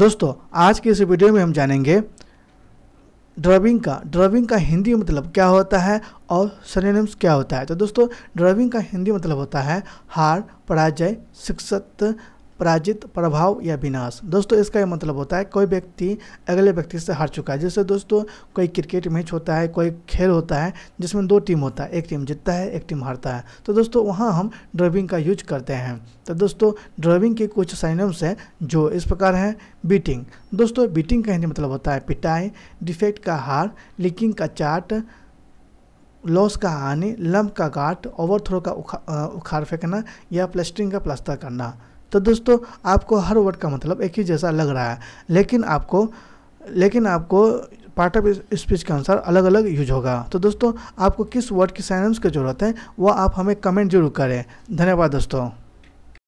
दोस्तों आज के इस वीडियो में हम जानेंगे ड्रविंग का ड्रविंग का हिंदी मतलब क्या होता है और सरेनम्स क्या होता है तो दोस्तों ड्रविंग का हिंदी मतलब होता है हार पराजय शिक्षत पराजित प्रभाव या विनाश दोस्तों इसका यह मतलब होता है कोई व्यक्ति अगले व्यक्ति से हार चुका है जैसे दोस्तों कोई क्रिकेट मैच होता है कोई खेल होता है जिसमें दो टीम होता है एक टीम जीतता है एक टीम हारता है तो दोस्तों वहाँ हम ड्राइविंग का यूज करते हैं तो दोस्तों ड्राइविंग के कुछ साइनम्स हैं जो इस प्रकार हैं बीटिंग दोस्तों बीटिंग का मतलब होता है पिटाई डिफेक्ट का हार लिकिंग का चार्ट लॉस का हानि लम्ब का गाट ओवर थ्रो का उखा, उखाड़ फेंकना या प्लास्टरिंग का प्लास्टर करना तो दोस्तों आपको हर वर्ड का मतलब एक ही जैसा लग रहा है लेकिन आपको लेकिन आपको पार्ट ऑफ स्पीच के अनुसार अलग अलग यूज होगा तो दोस्तों आपको किस वर्ड की साइनम्स की ज़रूरत है वह आप हमें कमेंट जरूर करें धन्यवाद दोस्तों